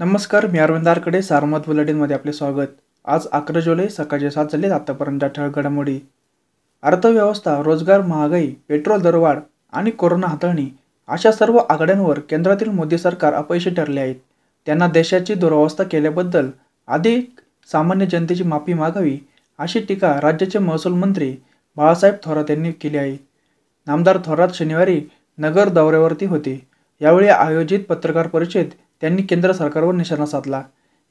नमस्कार मी अरविंद आरकडे सारमत बुलेटिनमध्ये आपले स्वागत आज अकरा जुलै सकाळचे सात झाले आतापर्यंत ठळक घडामोडी अर्थव्यवस्था रोजगार महागाई पेट्रोल दरवाढ आणि कोरोना हाताळणी अशा सर्व आघाड्यांवर केंद्रातील मोदी सरकार अपयशी ठरले आहेत त्यांना देशाची दुरावस्था केल्याबद्दल अधिक सामान्य जनतेची माफी मागावी अशी टीका राज्याचे महसूल मंत्री बाळासाहेब थोरात यांनी केली आहे नामदार थोरात शनिवारी नगर दौऱ्यावरती होते यावेळी आयोजित पत्रकार परिषदेत त्यांनी केंद्र सरकारवर निशाणा साधला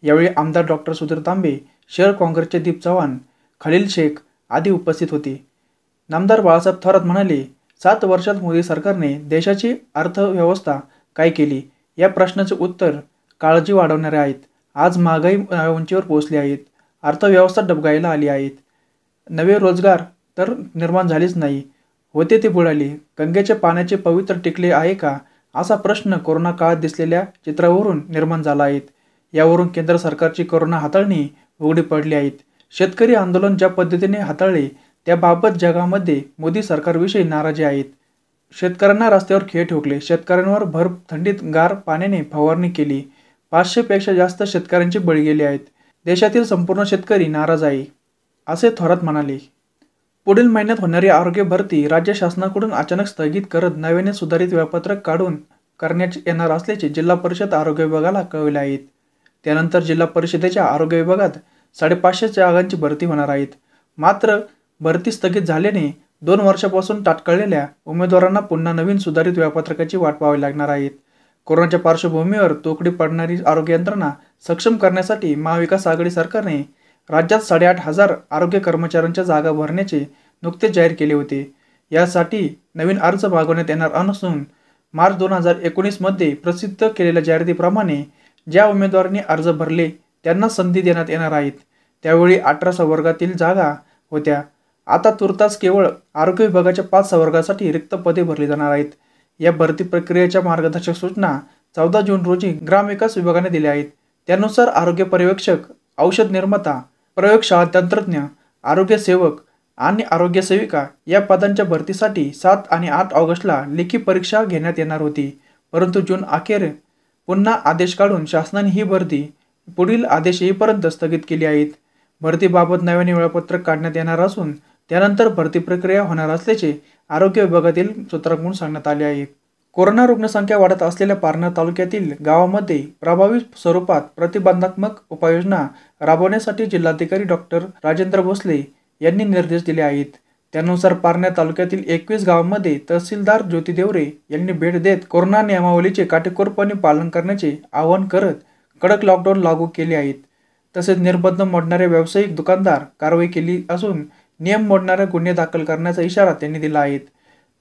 यावेळी आमदार डॉक्टर सुधीर तांबे शहर काँग्रेसचे दीप चव्हाण खलील शेख आदी उपस्थित होते नामदार बाळासाहेब थोरात म्हणाले सात वर्षात मोदी सरकारने देशाची अर्थव्यवस्था काय केली या प्रश्नाचे उत्तर काळजी वाढवणारे आहेत आज महागाई उंचीवर पोहोचली आहेत अर्थव्यवस्था डबगायला आली आहेत नवे रोजगार तर निर्माण झालेच नाही होते ते बुडाले गंगेच्या पाण्याचे पवित्र टिकले आहे का असा प्रश्न कोरोना काळात दिसलेल्या चित्रावरून निर्माण झाला आहे यावरून केंद्र सरकारची कोरोना हाताळणी उघडी पडली आहेत शेतकरी आंदोलन ज्या पद्धतीने हाताळले त्याबाबत जगामध्ये मोदी सरकारविषयी नाराजी आहेत शेतकऱ्यांना रस्त्यावर खेळ ठोकले शेतकऱ्यांवर भर थंडीत गार पाण्याने फवारणी केली पाचशेपेक्षा जास्त शेतकऱ्यांची बळी गेली आहेत देशातील संपूर्ण शेतकरी नाराज आहे असे थोरात म्हणाले पुढील महिन्यात होणारी आरोग्य भरती राज्य शासनाकडून अचानक स्थगित करत नव्याने सुधारित वेळापत्रक काढून करण्यात येणार असल्याचे जिल्हा परिषद आरोग्य विभागाला कळविले आहेत त्यानंतर जिल्हा परिषदेच्या आरोग्य विभागात साडेपाचशे जागांची भरती होणार आहेत मात्र भरती स्थगित झाल्याने दोन वर्षापासून ताटकळलेल्या उमेदवारांना पुन्हा नवीन सुधारित वेळापत्रकाची वाट पाहावी लागणार आहेत कोरोनाच्या पार्श्वभूमीवर तोकडी पडणारी आरोग्य यंत्रणा सक्षम करण्यासाठी महाविकास आघाडी सरकारने राज्यात साडेआठ हजार आरोग्य कर्मचाऱ्यांच्या जागा भरण्याचे नुकतेच जाहीर केले होते यासाठी नवीन अर्ज मागवण्यात येणार नसून मार्च दोन हजार एकोणीसमध्ये प्रसिद्ध केलेल्या जाहिरातीप्रमाणे ज्या उमेदवारांनी अर्ज भरले त्यांना संधी देण्यात येणार आहेत त्यावेळी अठरा सवर्गातील जागा होत्या आता तुर्तास केवळ आरोग्य विभागाच्या पाच सवर्गासाठी रिक्त पदे भरली जाणार आहेत या भरती प्रक्रियेच्या मार्गदर्शक सूचना चौदा जून रोजी ग्रामविकास विभागाने दिल्या आहेत त्यानुसार आरोग्य पर्यवेक्षक औषध निर्माता प्रयोगशाळा तंत्रज्ञ आरोग्यसेवक आणि आरोग्यसेविका या पदांच्या भरतीसाठी सात आणि आठ ऑगस्टला लेखी परीक्षा घेण्यात येणार होती परंतु जून अखेर पुन्हा आदेश काढून शासनाने ही भरती पुढील आदेश येईपर्यंत स्थगित केली आहेत भरतीबाबत नव्याने वेळापत्रक काढण्यात येणार असून त्यानंतर भरती प्रक्रिया होणार असल्याचे आरोग्य विभागातील सूत्रांकडून सांगण्यात आले आहे कोरोना रुग्णसंख्या वाढत असलेल्या पारनेर तालुक्यातील गावामध्ये प्रभावी स्वरूपात प्रतिबंधात्मक उपाययोजना राबवण्यासाठी जिल्हाधिकारी डॉक्टर राजेंद्र भोसले यांनी निर्देश दिले आहेत त्यानुसार पारनेर तालुक्यातील एकवीस गावांमध्ये तहसीलदार ज्योती देवरे यांनी भेट देत कोरोना नियमावलीचे काटेकोरपणे पालन करण्याचे आवाहन करत कडक लॉकडाऊन लागू केले आहेत तसेच निर्बंध मोडणारे व्यावसायिक दुकानदार कारवाई केली असून नियम मोडणारे गुन्हे दाखल करण्याचा इशारा त्यांनी दिला आहे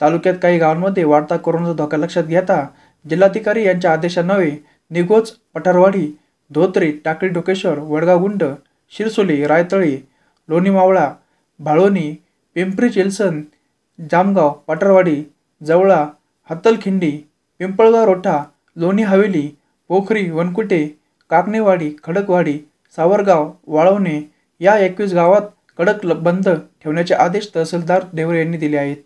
तालुक्यात काही गावांमध्ये वाढता कोरोनाचा धोका लक्षात घेता जिल्हाधिकारी यांच्या आदेशान्वये निगोज पठारवाडी धोत्रे टाकळी डोकेश्वर वडगावगुंड शिरसोली रायतळी लोणीमावळा भाळोणी पिंपरी चिलसन जामगाव पठारवाडी जवळा हत्तलखिंडी पिंपळगाव रोठा लोणी हवेली पोखरी वनकुटे काकणेवाडी खडकवाडी सावरगाव वाळवणे या एकवीस गावात कडक बंद ठेवण्याचे आदेश तहसीलदार देवरे यांनी दिले आहेत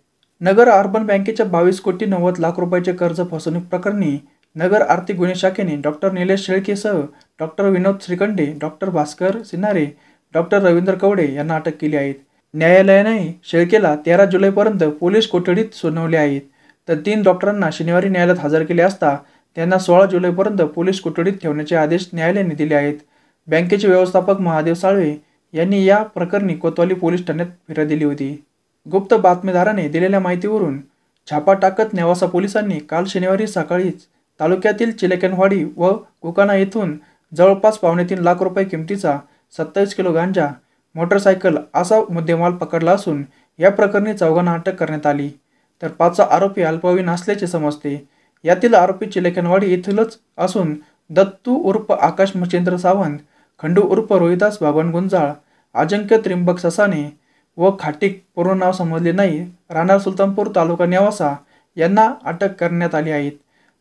नगर अर्बन बँकेच्या बावीस कोटी नव्वद लाख रुपयाचे कर्ज फसवणूक प्रकरणी नगर आर्थिक गुन्हे शाखेने डॉक्टर निलेश शेळकेसह doctor Vinod Shrikhande doctor Bhaskar Sinhare doctor Ravindra Kawade यांना अटक केली आहे न्यायालयाने शेळकेला तेरा जुलैपर्यंत पोलीस कोठडीत सुनावले आहेत तर तीन डॉक्टरांना शनिवारी न्यायालयात हजर केले असता त्यांना सोळा जुलैपर्यंत पोलीस कोठडीत ठेवण्याचे आदेश न्यायालयाने दिले आहेत बँकेचे व्यवस्थापक महादेव साळवे यांनी या प्रकरणी कोतवाली पोलीस ठाण्यात फिर्याद दिली होती गुप्त बातमीदाराने दिलेल्या माहितीवरून छापा टाकत नेवासा पोलिसांनी काल शनिवारी सकाळीच तालुक्यातील चिलेकनवाडी व कोकाणा येथून जवळपास पावणे तीन लाख रुपये किमतीचा सत्तावीस किलो गांजा मोटरसायकल असा मुद्देमाल पकडला असून या प्रकरणी चौघांना अटक करण्यात आली तर पाचचा आरोपी अल्पवयीन असल्याचे समजते यातील आरोपी चिलेकनवाडी येथीलच असून दत्तू उर्फ आकाश मच्छेंद्र सावंत खंडू उर्फ रोहिदास बाबन गुंजाळ अजिंक्य त्रिंबक ससाने व खाटीक पूर्ण नाव समजले नाही राणा सुलतानपूर तालुका नेवासा यांना अटक करण्यात आली आहेत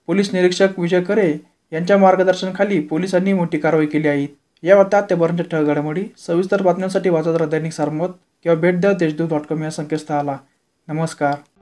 पोलीस निरीक्षक विजय करे यांच्या मार्गदर्शनाखाली पोलिसांनी मोठी कारवाई केली आहे या वार्ता अत्यंत ठळ घडामोडी सविस्तर बातम्यांसाठी वाचत राहा दैनिक सारमत किंवा भेट द्या देशदूत डॉट कॉम या संकेतस्थळाला नमस्कार